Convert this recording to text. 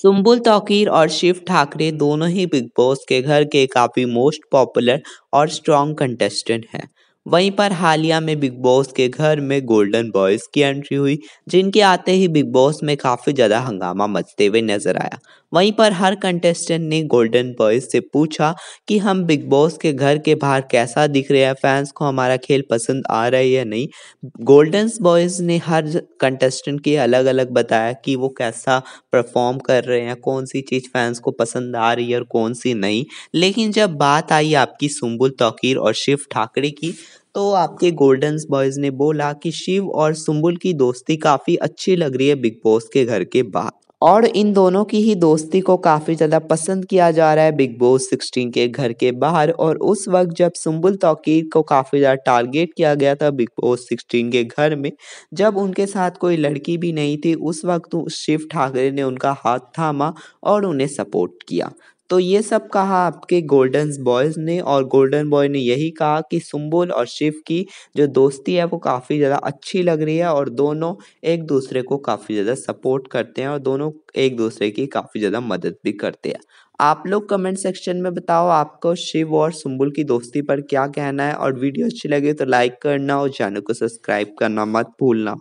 सुम्बुल तौकीर और शिव ठाकरे दोनों ही big boss के घर के काफी मोस्ट पॉपुलर और स्ट्रॉन्ग कंटेस्टेंट हैं वहीं पर हालिया में बिग बॉस के घर में गोल्डन बॉयज की एंट्री हुई जिनके आते ही बिग बॉस में काफ़ी ज़्यादा हंगामा मचते हुए नजर आया वहीं पर हर कंटेस्टेंट ने गोल्डन बॉयज से पूछा कि हम बिग बॉस के घर के बाहर कैसा दिख रहा है फैंस को हमारा खेल पसंद आ रहा है या नहीं गोल्डन बॉयज ने हर कंटेस्टेंट के अलग अलग बताया कि वो कैसा परफॉर्म कर रहे हैं कौन सी चीज़ फैंस को पसंद आ रही है और कौन सी नहीं लेकिन जब बात आई आपकी सुम्बुल तौकीर और शिव ठाकरे की तो आपके गोल्डन बॉयज ने बोला कि शिव और सुम्बुल की दोस्ती काफ़ी अच्छी लग रही है बिग बॉस के घर के बाहर और इन दोनों की ही दोस्ती को काफ़ी ज़्यादा पसंद किया जा रहा है बिग बॉस सिक्सटीन के घर के बाहर और उस वक्त जब सुम्बुल तोकीर को काफ़ी ज़्यादा टारगेट किया गया था बिग बॉस सिक्सटीन के घर में जब उनके साथ कोई लड़की भी नहीं थी उस वक्त तो शिव ठाकरे ने उनका हाथ थामा और उन्हें सपोर्ट किया तो ये सब कहा आपके गोल्डन बॉयज़ ने और गोल्डन बॉय ने यही कहा कि सुम्बुल और शिव की जो दोस्ती है वो काफ़ी ज़्यादा अच्छी लग रही है और दोनों एक दूसरे को काफ़ी ज़्यादा सपोर्ट करते हैं और दोनों एक दूसरे की काफ़ी ज़्यादा मदद भी करते हैं आप लोग कमेंट सेक्शन में बताओ आपको शिव और सुम्बुल की दोस्ती पर क्या कहना है और वीडियो अच्छी लगे तो लाइक करना और चैनल को सब्सक्राइब करना मत भूलना